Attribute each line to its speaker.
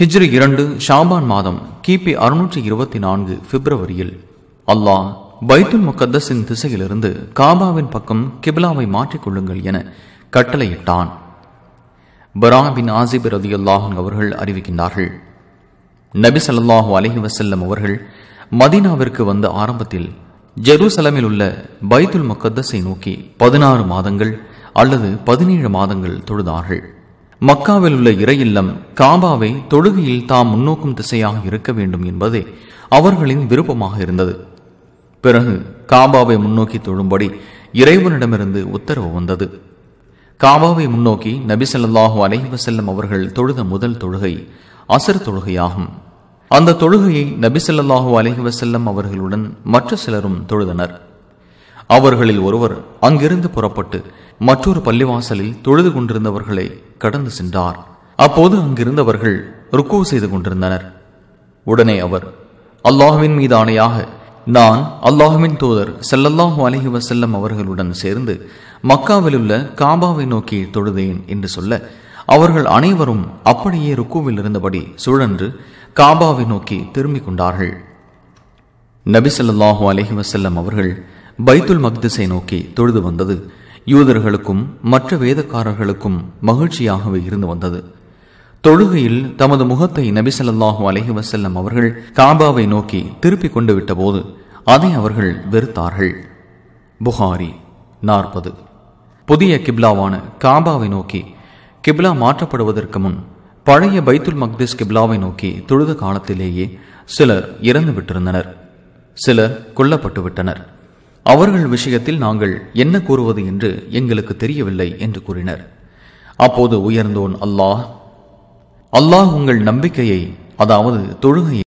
Speaker 1: ஹிஜ்ரி இரண்டு ஷாபான் மாதம் கிபி அறுநூற்றி இருபத்தி நான்கு பிப்ரவரியில் அல்லாஹ் பைத்துல் முக்கத்தஸின் திசையிலிருந்து காபாவின் பக்கம் கிபிலாவை மாற்றிக்கொள்ளுங்கள் என கட்டளையிட்டான் பரா பின் ஆசிப் அல்லாஹன் அவர்கள் அறிவிக்கின்றார்கள் நபி சல்லாஹூ அலஹி வசல்லம் அவர்கள் மதீனாவிற்கு வந்த ஆரம்பத்தில் ஜெருசலமில் உள்ள பைத்துல் முக்கத்தஸை நோக்கி பதினாறு மாதங்கள் அல்லது பதினேழு மாதங்கள் தொழுதார்கள் மக்காவில் உள்ள இறையில்லம் காபாவை தொழுகையில் தாம் முன்னோக்கும் திசையாக இருக்க வேண்டும் என்பதே அவர்களின் விருப்பமாக இருந்தது பிறகு காபாவை முன்னோக்கி தொழும்படி இறைவனிடமிருந்து உத்தரவு வந்தது காபாவை முன்னோக்கி நபிசல்லாஹு அலஹி வசல்லம் அவர்கள் தொழுத முதல் தொழுகை அசர் தொழுகையாகும் அந்த தொழுகையை நபிசல்லாஹு அலஹி வசல்லம் அவர்களுடன் மற்ற சிலரும் தொழுதனர் அவர்களில் ஒருவர் அங்கிருந்து புறப்பட்டு மற்றொரு பள்ளிவாசலில் தொழுது கொண்டிருந்தவர்களை கடந்து சென்றார் அப்போது அங்கிருந்தவர்கள் ருக்கு செய்து கொண்டிருந்தனர் உடனே அவர் அல்லாஹுவின் மீது ஆணையாக நான் அல்லாஹுவின் தூதர் செல்லல்லாஹு அலஹி வசல்லம் அவர்களுடன் சேர்ந்து மக்காவில் உள்ள காபாவை நோக்கி தொழுதேன் என்று சொல்ல அவர்கள் அனைவரும் அப்படியே ருக்குவில் இருந்தபடி சுழன்று காபாவை நோக்கி திரும்பிக் கொண்டார்கள் நபி நபிசல்லாஹு அலஹி வசல்லம் அவர்கள் பைத்துல் மக்திஸை நோக்கி தொழுது வந்தது யூதர்களுக்கும் மற்ற வேதக்காரர்களுக்கும் மகிழ்ச்சியாகவே இருந்து வந்தது தொழுகையில் தமது முகத்தை நபிசல்லாஹு அலஹி வசல்லம் அவர்கள் காபாவை நோக்கி திருப்பி கொண்டு விட்டபோது அதை அவர்கள் வெறுத்தார்கள் புகாரி நாற்பது புதிய கிப்லாவான காபாவை நோக்கி கிப்லா மாற்றப்படுவதற்கு முன் பழைய பைத்துல் மக்திஸ் கிப்லாவை நோக்கி தொழுத காலத்திலேயே சிலர் இறந்து விட்டிருந்தனர் சிலர் கொல்லப்பட்டு விட்டனர் அவர்கள் விஷயத்தில் நாங்கள் என்ன கூறுவது என்று எங்களுக்கு தெரியவில்லை என்று கூறினர் அப்போது உயர்ந்தோன் அல்லாஹ் அல்லாஹ் உங்கள் நம்பிக்கையை அதாவது தொழுகையை